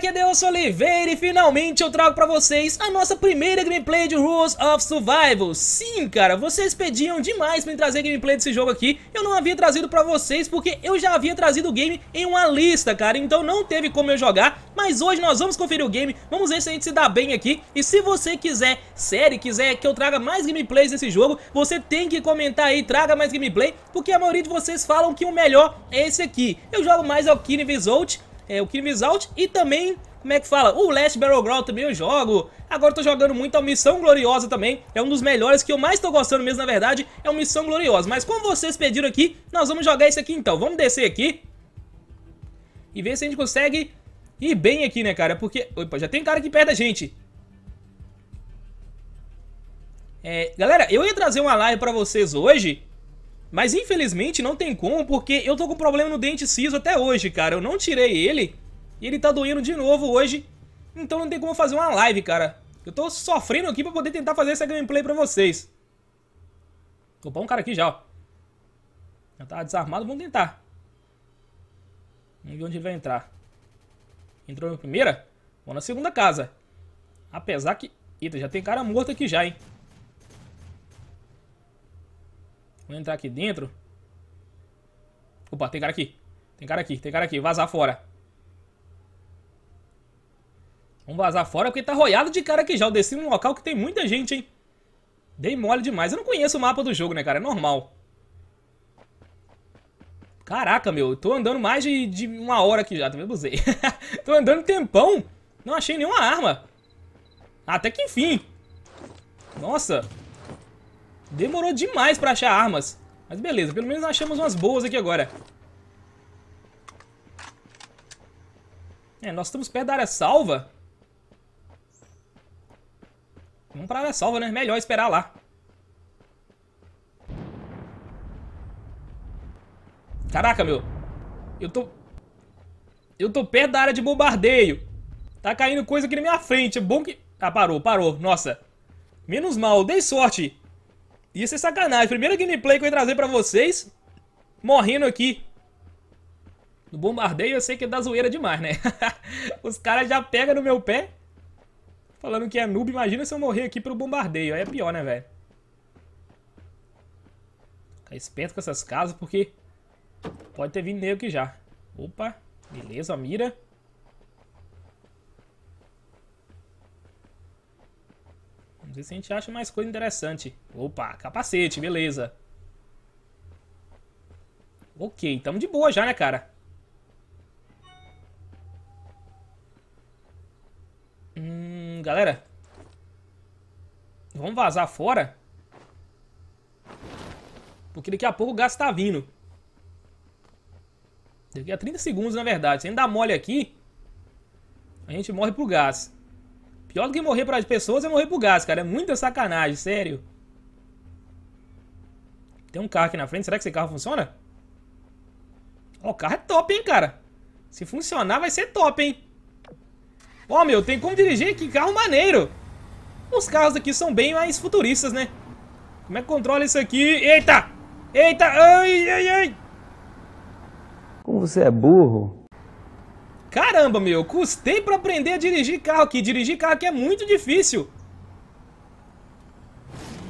aqui é Deus Oliveira e finalmente eu trago pra vocês a nossa primeira gameplay de Rules of Survival. Sim, cara, vocês pediam demais pra me trazer gameplay desse jogo aqui. Eu não havia trazido pra vocês porque eu já havia trazido o game em uma lista, cara, então não teve como eu jogar. Mas hoje nós vamos conferir o game, vamos ver se a gente se dá bem aqui. E se você quiser, série quiser que eu traga mais gameplays desse jogo, você tem que comentar aí, traga mais gameplay, porque a maioria de vocês falam que o melhor é esse aqui. Eu jogo mais Alkine Result é, o Crimes Out e também como é que fala? O Last Battleground também eu jogo. Agora eu tô jogando muito a Missão Gloriosa também. É um dos melhores que eu mais tô gostando mesmo, na verdade. É a Missão Gloriosa. Mas como vocês pediram aqui, nós vamos jogar isso aqui então. Vamos descer aqui. E ver se a gente consegue ir bem aqui, né, cara? Porque... Opa, já tem cara aqui perto da gente. É... Galera, eu ia trazer uma live pra vocês hoje... Mas infelizmente não tem como, porque eu tô com problema no dente siso até hoje, cara. Eu não tirei ele e ele tá doendo de novo hoje. Então não tem como fazer uma live, cara. Eu tô sofrendo aqui pra poder tentar fazer essa gameplay pra vocês. vou pôr um cara aqui já, ó. Já tá desarmado, vamos tentar. Vamos ver onde ele vai entrar. Entrou na primeira? vou na segunda casa. Apesar que... Eita, já tem cara morto aqui já, hein. Vamos entrar aqui dentro. Opa, tem cara aqui. Tem cara aqui, tem cara aqui. Vazar fora. Vamos vazar fora porque tá roiado de cara aqui já. Eu desci num local que tem muita gente, hein. Dei mole demais. Eu não conheço o mapa do jogo, né, cara? É normal. Caraca, meu. Eu tô andando mais de, de uma hora aqui já. Também abusei. tô andando tempão. Não achei nenhuma arma. Até que enfim. Nossa. Demorou demais pra achar armas. Mas beleza, pelo menos achamos umas boas aqui agora. É, nós estamos perto da área salva. Vamos pra área salva, né? Melhor esperar lá. Caraca, meu. Eu tô... Eu tô perto da área de bombardeio. Tá caindo coisa aqui na minha frente. É bom que... Ah, parou, parou. Nossa. Menos mal. Dei sorte. Ia ser sacanagem. Primeira gameplay que eu ia trazer pra vocês. Morrendo aqui. No bombardeio eu sei que dá zoeira demais, né? Os caras já pegam no meu pé. Falando que é noob. Imagina se eu morrer aqui pelo bombardeio. Aí é pior, né, velho? Ficar esperto com essas casas porque pode ter vindo nego aqui já. Opa, beleza, mira. Vamos ver se a gente acha mais coisa interessante. Opa, capacete, beleza. Ok, tamo de boa já, né, cara? Hum, galera. Vamos vazar fora? Porque daqui a pouco o gás tá vindo. Daqui a 30 segundos, na verdade. Se ainda dá mole aqui, a gente morre pro gás. Pior do que morrer para as pessoas é morrer pro gás, cara. É muita sacanagem, sério. Tem um carro aqui na frente. Será que esse carro funciona? Ó, o carro é top, hein, cara. Se funcionar, vai ser top, hein. Ó, meu, tem como dirigir? Que carro maneiro. Os carros aqui são bem mais futuristas, né? Como é que controla isso aqui? Eita! Eita! Ai, ai, ai! Como você é burro? Caramba, meu, custei pra aprender a dirigir carro aqui. Dirigir carro aqui é muito difícil.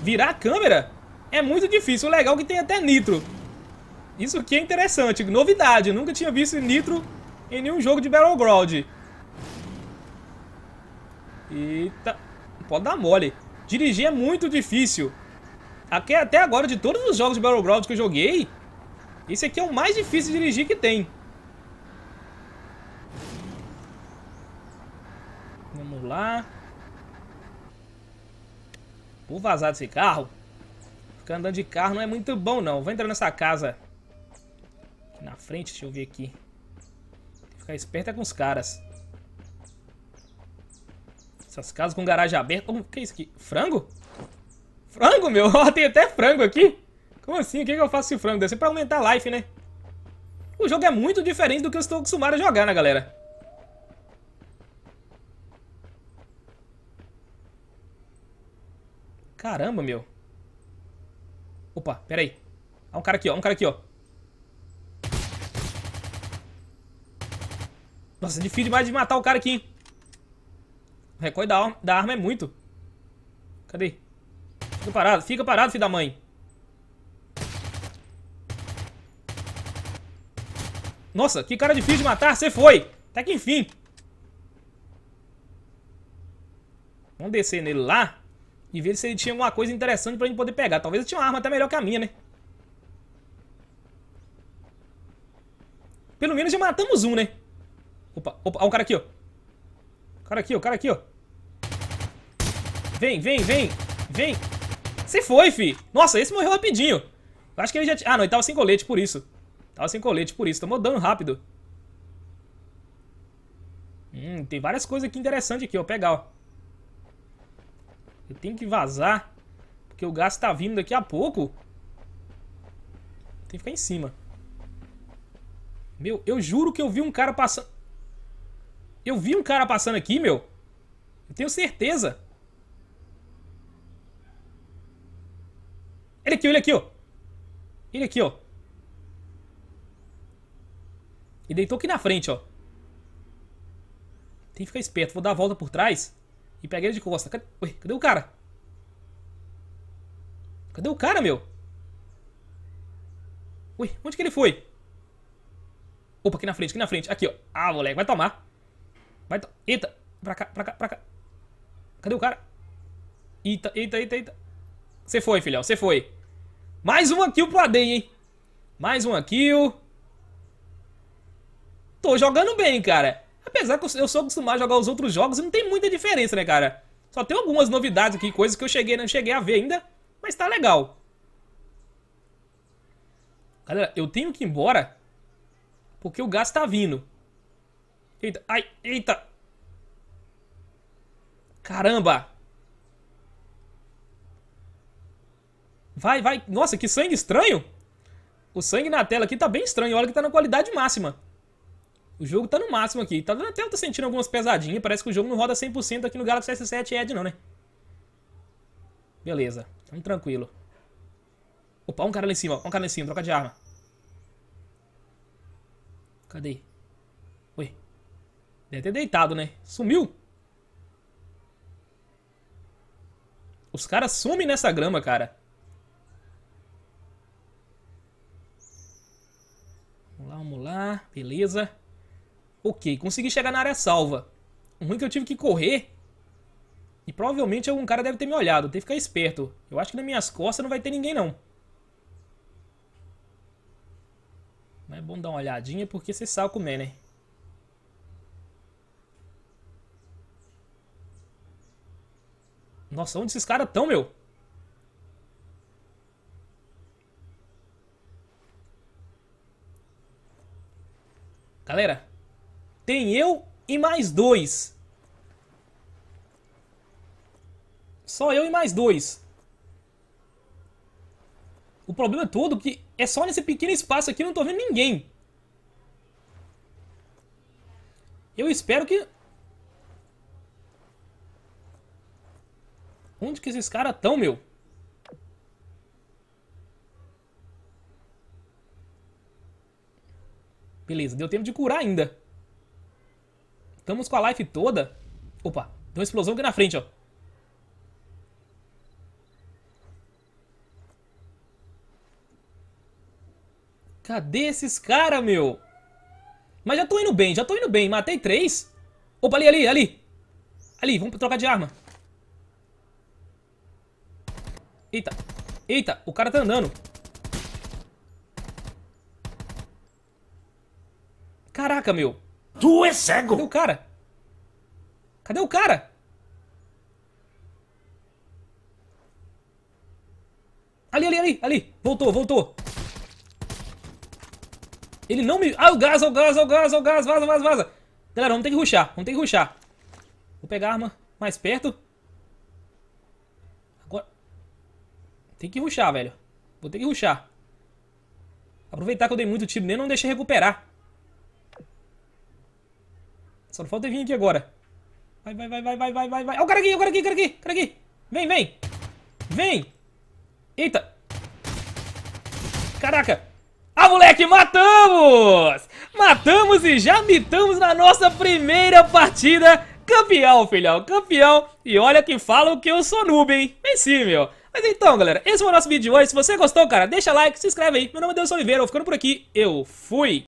Virar a câmera é muito difícil. O legal é que tem até nitro. Isso aqui é interessante. Novidade, eu nunca tinha visto nitro em nenhum jogo de Battleground. Eita, pode dar mole. Dirigir é muito difícil. Aqui, é até agora, de todos os jogos de Battleground que eu joguei, esse aqui é o mais difícil de dirigir que tem. lá. Vou vazar desse carro. Ficar andando de carro não é muito bom, não. Vou entrar nessa casa. Aqui na frente, deixa eu ver aqui. Ficar esperto é com os caras. Essas casas com garagem aberta. O oh, que é isso aqui? Frango? Frango, meu? Tem até frango aqui. Como assim? O que, é que eu faço com frango? Deve ser pra aumentar a life, né? O jogo é muito diferente do que eu estou acostumado a jogar, né, galera? Caramba, meu. Opa, pera aí. Há um cara aqui, ó. um cara aqui, ó. Nossa, é difícil demais de matar o cara aqui, hein? O recorde da, da arma é muito. Cadê? Fica parado, fica parado, filho da mãe. Nossa, que cara difícil de matar. Você foi. Até que enfim. Vamos descer nele lá. E ver se ele tinha alguma coisa interessante pra gente poder pegar. Talvez ele tinha uma arma até melhor que a minha, né? Pelo menos já matamos um, né? Opa, opa, ó, um cara aqui, ó. O cara aqui, ó, o cara aqui, ó. Vem, vem, vem, vem. Você foi, fi. Nossa, esse morreu rapidinho. Eu acho que ele já... Ah, não, ele tava sem colete, por isso. Tava sem colete, por isso. Tomou dano rápido. Hum, tem várias coisas aqui interessantes aqui, ó. Pegar, ó. Eu tenho que vazar. Porque o gás tá vindo daqui a pouco. Tem que ficar em cima. Meu, eu juro que eu vi um cara passando... Eu vi um cara passando aqui, meu. Eu tenho certeza. Ele aqui, ele aqui, ó. Ele aqui, ó. E deitou aqui na frente, ó. Tem que ficar esperto. Vou dar a volta por trás. E pega ele de costa. Cadê, Ué, cadê o cara? Cadê o cara, meu? Ui, onde que ele foi? Opa, aqui na frente, aqui na frente. Aqui, ó. Ah, moleque, vai tomar. Vai to Eita, pra cá, pra cá, pra cá. Cadê o cara? Eita, eita, eita, eita. Você foi, filhão, você foi. Mais uma kill pro Aden, hein? Mais uma kill. Tô jogando bem, cara apesar que eu sou acostumado a jogar os outros jogos e não tem muita diferença, né, cara? Só tem algumas novidades aqui, coisas que eu cheguei, não cheguei a ver ainda, mas tá legal. Galera, eu tenho que ir embora porque o gás tá vindo. Eita, ai, eita. Caramba. Vai, vai. Nossa, que sangue estranho. O sangue na tela aqui tá bem estranho. Olha que tá na qualidade máxima. O jogo tá no máximo aqui. Tá dando até eu tô sentindo algumas pesadinhas. Parece que o jogo não roda 100% aqui no Galaxy S7 Edge não, né? Beleza. Tamo tranquilo. Opa, um cara lá em cima. Um cara lá em cima. Troca de arma. Cadê? Oi. Deve ter deitado, né? Sumiu. Os caras sumem nessa grama, cara. Vamos lá, vamos lá. Beleza. Ok, consegui chegar na área salva. O ruim é que eu tive que correr. E provavelmente algum cara deve ter me olhado. Tem que ficar esperto. Eu acho que nas minhas costas não vai ter ninguém, não. Mas é bom dar uma olhadinha porque você sabe como é, né? Nossa, onde esses caras estão, meu? Galera, tem eu e mais dois. Só eu e mais dois. O problema é todo é que é só nesse pequeno espaço aqui, não tô vendo ninguém. Eu espero que... Onde que esses caras estão, meu? Beleza, deu tempo de curar ainda. Estamos com a life toda. Opa, tem uma explosão aqui na frente, ó. Cadê esses caras, meu? Mas já tô indo bem, já tô indo bem. Matei três. Opa, ali, ali, ali. Ali, vamos trocar de arma. Eita. Eita, o cara tá andando. Caraca, meu. Tu é cego! Cadê o cara? Cadê o cara? Ali, ali, ali, ali. Voltou, voltou. Ele não me... Ah, o gás, o gás, o gás, o gás. Vaza, vaza, vaza. Galera, vamos ter que ruxar. Vamos ter que ruxar. Vou pegar a arma mais perto. Agora... Tem que ruxar, velho. Vou ter que ruxar. Aproveitar que eu dei muito tiro nele, não deixei recuperar. Só não falta vir aqui agora. Vai, vai, vai, vai, vai, vai, vai, vai. o cara aqui, o cara aqui, o cara aqui, o cara aqui. Vem, vem. Vem. Eita. Caraca. Ah, moleque, matamos! Matamos e já mitamos na nossa primeira partida. Campeão, filhão, campeão. E olha que falam que eu sou noob, hein? Venci, meu. Mas então, galera, esse foi o nosso vídeo de hoje. Se você gostou, cara, deixa like, se inscreve aí. Meu nome é Deus Oliveira, eu vou ficando por aqui. Eu fui!